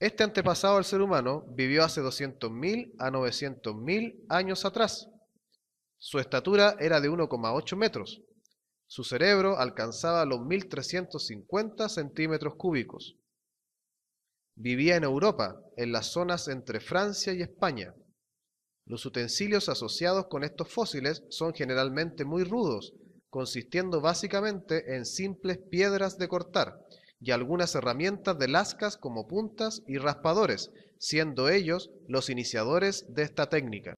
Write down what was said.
Este antepasado del ser humano vivió hace 200.000 a 900.000 años atrás. Su estatura era de 1,8 metros. Su cerebro alcanzaba los 1.350 centímetros cúbicos. Vivía en Europa, en las zonas entre Francia y España. Los utensilios asociados con estos fósiles son generalmente muy rudos, consistiendo básicamente en simples piedras de cortar, y algunas herramientas de lascas como puntas y raspadores, siendo ellos los iniciadores de esta técnica.